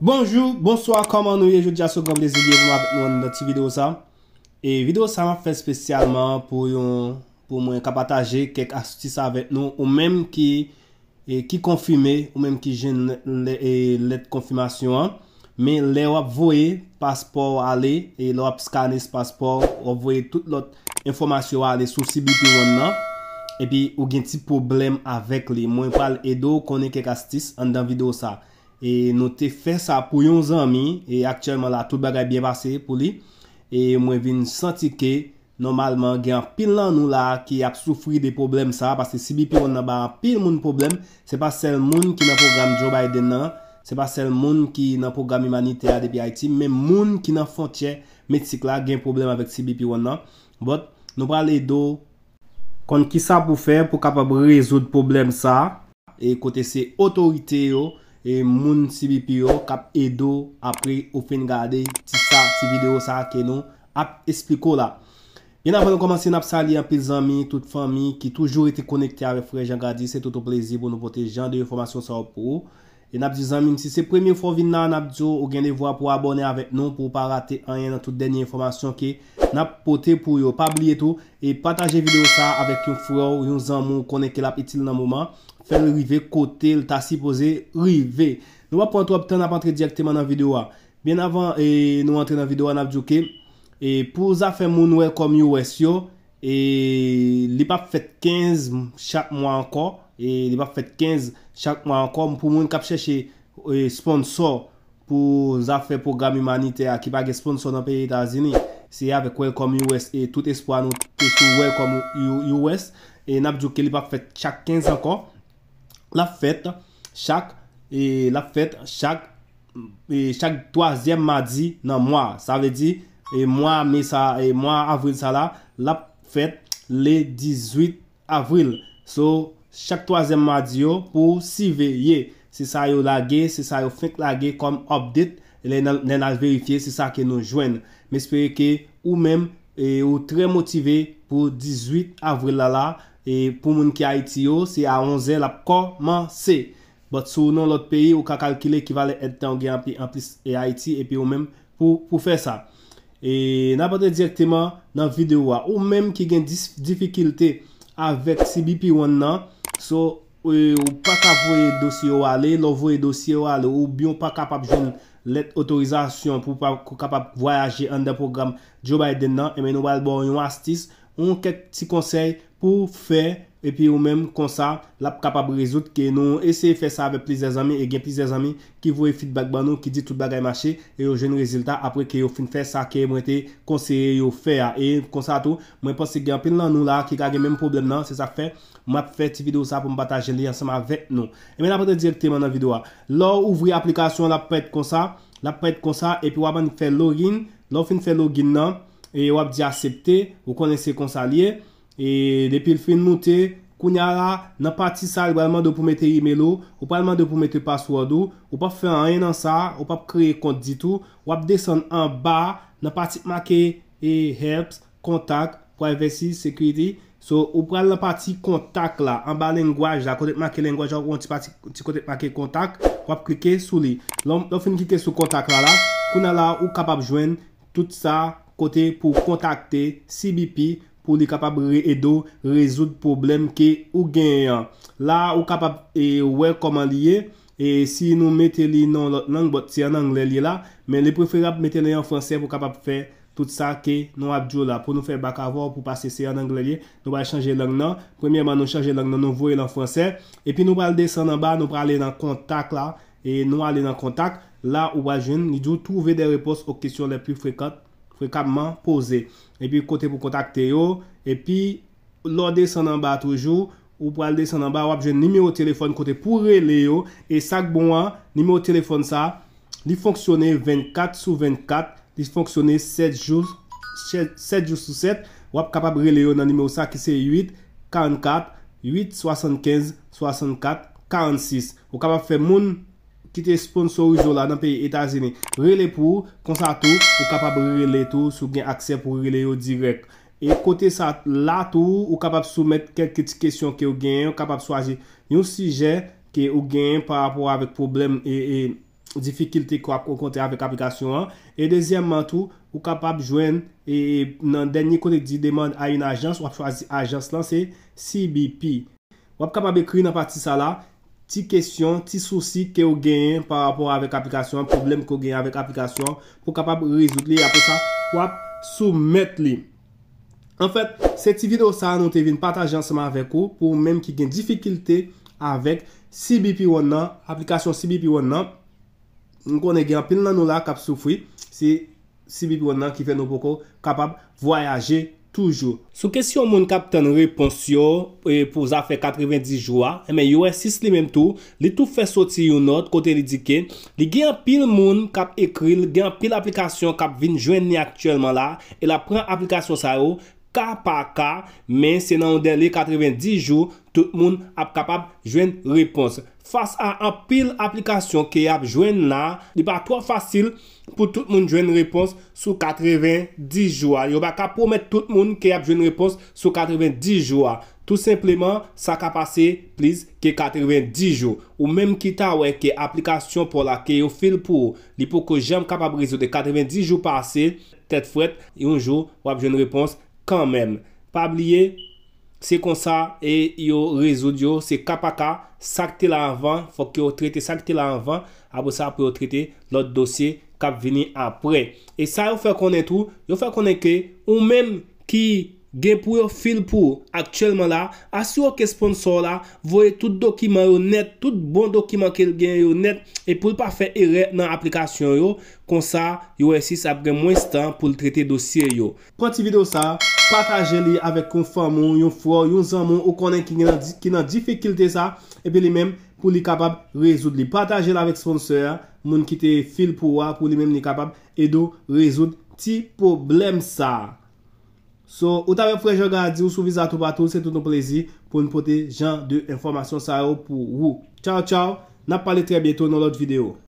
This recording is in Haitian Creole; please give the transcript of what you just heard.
Bonjou, bonsoi, koman nou ye jouti aso kom desi diye pou mwen dati video sa E video sa mwen fè spesyalman pou mwen kapataje kek astis avèk nou Ou mèm ki konfime, ou mèm ki jen let konfimasyon Men lè wap voye paspor wale, lè wap skane se paspor Wap voye tout lot informasyon wale souci bi pi mwen nan E pi ou gen ti problem avèk li Mwen pal edo konen kek astis an dan video sa E pi ou gen ti problem avèk li Mwen pal edo konen kek astis an dan video sa E nou te fè sa pou yon zanmi E aktyèlman la, tout bagay biye basè pou li E mwen vin santi ke Normalman gen pil nan nou la Ki ap soufri de problem sa Pase CBP1 nan ban pil moun problem Se pa sel moun ki nan program Joe Biden nan Se pa sel moun ki nan program Imanitea de pi Haiti Men moun ki nan fontye metik la Gen problem avèk CBP1 nan Vot, nou pralè do Kon ki sa pou fè pou kapab rezoud problem sa E kote se otorite yo E moun sibi piyo kap edo apri ou fin gade ti sa ti video sa ake nou ap espliko la. Yon ap vèlou komanse nap sali apil zami, tout fami ki toujou iti konekte ave frè jen gadi. Se tout ou plezi pou nou pote jan de informasyon sa ou pou ou. E nap di zan mwen si se premye fwo vin nan nap di yo oh, ou gen de vwa pou abone avek nou pou ou pa rate anyen nan tout denye informasyon ki Nap pote pou yo, pa bliye tou E pataje video sa avek yon fwo ou yon zan mwen konen ke lap itil nan mouman Fen rive, kote, lta si pose, rive Nou ap pwant wap ten ap antre direktman nan video wa Bien avan e, nou antre nan video wa nap di yo ke E pou zafen mwen nou elkom yon wes yo E li pa fet 15 chat mwen ankon E li pa fet 15 chak mwa ankom pou moun kapche che sponsor pou zafè program imanite a ki pa ge sponsor nan peye Itazini. Si avek Welcome U.S. e tout espo anou. E tout Welcome U.S. E napjou ke li pa fet chak 15 ankom. La fet chak. E la fet chak. E chak 3è madi nan mwa. Sa ve di. E, e mwa avril sa la. La fet le 18 avril. So... chak 3èm mwadi yo pou si veye. Se sa yo lage, se sa yo fèk lage kom obdit, le nan al verifiye se sa ke nou jwen. Me espere ke ou mèm e, ou tre motive pou 18 avril la la e, pou moun ki Haiti yo se a 11 el ap komanse. Bat sou non lot peyi ou ka kalkile ki vale etan ge anpis e Haiti epi ou mèm pou fè sa. E nabade direktèman nan videwa ou mèm ki gen difikilte avèk CBP 1 nan So, ou pa ka vouye dosye ou ale, lou vouye dosye ou ale, ou byon pa kapap joun let otorizasyon pou pa kapap voyaje an de program Djo Bayden nan, eme nou bal bon yon astis, ou kek ti konsey. pou fè epi ou mèm konsa la pou kapab rezout ki nou esè fè sa ave plizè zami e gen plizè zami ki vwe feedback ban nou ki di tout bagay mache e yo jè nou rezultat apre ki yo fin fè sa ki mwen te konser yo fè a e konsa tou mwen pense gen apil nan nou la ki kage mèm problem nan se sa fè mwen ap fè ti video sa pou mwen batajen li ansama vek nou. E men ap fè direkte man nan video a la ouvri aplikasyon la pou fè konsa la pou fè konsa epi wap an fè login la pou fè login nan e wap di asepte ou kone se konsa li e e depil fin moute, kou nye la nan pati sa yu wèlman do pou mette email ou wèlman do pou mette password ou, wèlman pou fè rè nan sa, wèlman pou kreye kont ditou wèlman pou deson an ba nan pati p make e help, kontak, privacy, security sou wèlman pou al nan pati kontak la, an ba lengwaj la, kote p make lengwaj la wèlman pou ti kote p make kontak wèlman pou klike sou li, lò fin kike sou kontak la la kou nye la wèlman pou kapap jwen tout sa kote pou kontakte CBP pou li kapab re-edo, rezout problem ke ou gen yon. La ou kapab e, wekoman liye, e si nou meteli nan lang bot, si an angle liye la, men li preferab meteli an franse pou kapab fe tout sa ke nou apjou la. Pou nou fe bakavo, pou pasese an angle liye, nou pa e chanje lang nan. Premièman nou chanje lang nan, nou vowe lan franse. E pi nou pa al desan nan ba, nou pa ale nan kontak la, e nou ale nan kontak. La ou wajen, ni djou touve de repos ou kesyon le pi frekant, fréquemment posé Et puis, côté pour contacter eux. Et puis, lors descend en bas toujours, ou pour aller descendre en bas, ou un numéro de téléphone côté pour relayer. Et ça, bon, numéro de téléphone, ça, il fonctionne 24 sur 24. Il fonctionne 7 jours, 7 jours sur 7. Ou capable de relayer dans le numéro ça qui c'est 8 44 8 75 64 46. Ou capable de faire moun ki te sponsorizo la nan peye Etazenè. Rile pou, konsa tou, ou kapab rile tou sou gen aksel pou rile yo direk. E kote sa la tou, ou kapab soumet kelkite kesyon ki ou gen, ou kapab swazi yon sijen ki ou gen par rapport avek problem e, e difikilte kwa kon konte avek aplikasyon an. E dezyemman tou, ou kapab jwen e, e nan denye kote di deman a yon ajans, wap swazi ajans lan se CBP. Wap kapab ekri nan pati sa la, ti kesyon, ti souci ke ou genyen par rapport avèk aplikasyon, pou blèm ke ou genyen avèk aplikasyon, pou kapap rezout li, apè sa, wap soumet li. En fèt, seti video sa nou te vin patajansman avèk ou pou mèm ki gen difikilte avèk CBP1 nan, aplikasyon CBP1 nan. Nou konè gen pen nan nou la kap soufwi, se CBP1 nan ki fè nou poko kapap voyaje. Toujou. Sou kesyon moun kap ten repons yo, e, pou zafè 90 joua, eme yo esis li menm tou, li tou fè soti yon not, kote li dike, li gen pil moun kap ekri, li gen pil aplikasyon kap vin jwen ni aktuelman la, e la pren aplikasyon sa yo, li gen pil moun kap ekri, ka pa ka, men se nan ou den li 90 jou, tout moun ap kapab jwen repons. Fas a apil aplikasyon ki ap jwen la, li ba kwa fasil pou tout moun jwen repons sou 90 jou a. Yo ba ka pou met tout moun ki ap jwen repons sou 90 jou a. Tout simplement, sa kapase plis ki 90 jou. Ou menm ki ta wè ki aplikasyon pou la ki yo fil pou li pou ko jem kapab rezote 90 jou pase, tet fwet yon jou wap jwen repons kan men, pa bliye se kon sa, e yo rezoud yo se kapaka, sakte la anvan fok yo trete sakte la anvan apos sa pou yo trete lot dosye kap vini apre, e sa yo fè konen tou, yo fè konen ke ou men ki gen pou yo fil pou, aktyelman la, asyo yo ke sponsor la, voye tout dokiman yo net, tout bon dokiman ke gen yo net, e pou pa fè ere nan aplikasyon yo, kon sa yo esis apre mwen stan pou trete dosye yo, pwanti video sa Pataje li avek konfan moun, yon fwo, yon zan moun, ou konen ki nan difikilte sa, epi li mem pou li kabab rezoud li. Pataje la vek sponsor, moun ki te fil pou wa, pou li mem li kabab edo rezoud ti problem sa. So, ou tave fwej yo gadi, ou sou vizatou batou, se touton plezi pou nou pote jan de informasyon sa yo pou wou. Chow chow, nap pale tre bietou nou lot video.